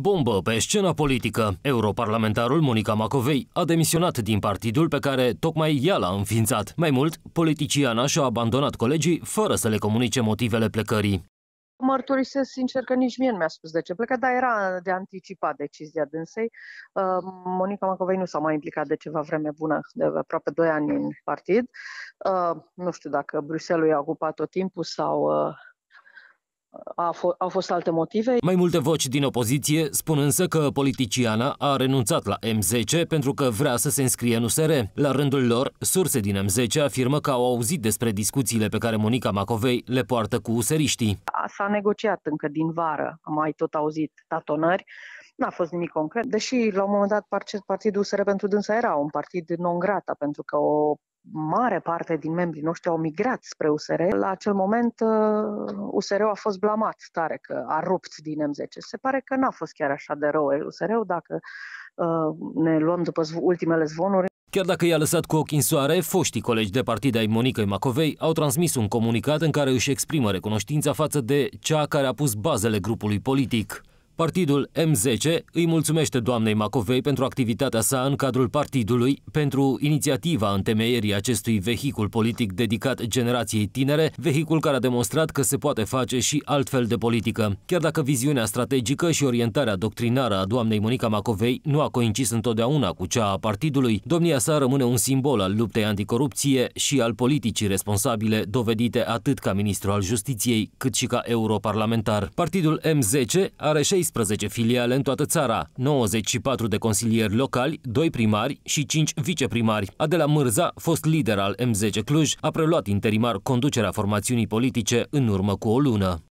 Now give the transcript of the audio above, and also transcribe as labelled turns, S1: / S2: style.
S1: Bombă pe scena politică. Europarlamentarul Monica Macovei a demisionat din partidul pe care tocmai ea l-a înființat. Mai mult, politiciana și-a abandonat colegii fără să le comunice motivele plecării.
S2: Mărturisesc sincer că nici mie nu mi-a spus de ce pleca, dar era de anticipat decizia dânsei. Uh, Monica Macovei nu s-a mai implicat de ceva vreme bună, de aproape 2 ani în partid. Uh, nu știu dacă Bruxelles i-a ocupat tot timpul sau uh, a f- au fost alte motive. Mai multe
S1: voci din opoziție spun însă că politiciana a renunțat la M10 pentru că vrea să se înscrie în USR. La rândul lor, surse din M10 afirmă că au auzit despre discuțiile pe care Monica Macovei le poartă cu useriștii.
S2: S-a negociat încă din vară, am mai tot auzit tatonări. N-a fost nimic concret, deși la un moment dat partidul USR pentru dânsa era un partid non grata, pentru că o mare parte din membrii noștri au migrat spre USR. La acel moment usr uh, a fost blamat tare că a rupt din M10. Se pare că n-a fost chiar așa de rău usr dacă uh, ne luăm după ultimele zvonuri.
S1: Chiar dacă i-a lăsat cu ochii în soare, foștii colegi de partid ai Monicăi Macovei au transmis un comunicat în care își exprimă recunoștința față de cea care a pus bazele grupului politic. Partidul M10 îi mulțumește doamnei Macovei pentru activitatea sa în cadrul partidului, pentru inițiativa întemeierii acestui vehicul politic dedicat generației tinere, vehicul care a demonstrat că se poate face și altfel de politică. Chiar dacă viziunea strategică și orientarea doctrinară a doamnei Monica Macovei nu a coincis întotdeauna cu cea a partidului, domnia sa rămâne un simbol al luptei anticorupție și al politicii responsabile, dovedite atât ca ministru al justiției, cât și ca europarlamentar. Partidul M10 are 6 13 filiale în toată țara, 94 de consilieri locali, 2 primari și 5 viceprimari. Adela Mârza, fost lider al M10 Cluj, a preluat interimar conducerea formațiunii politice în urmă cu o lună.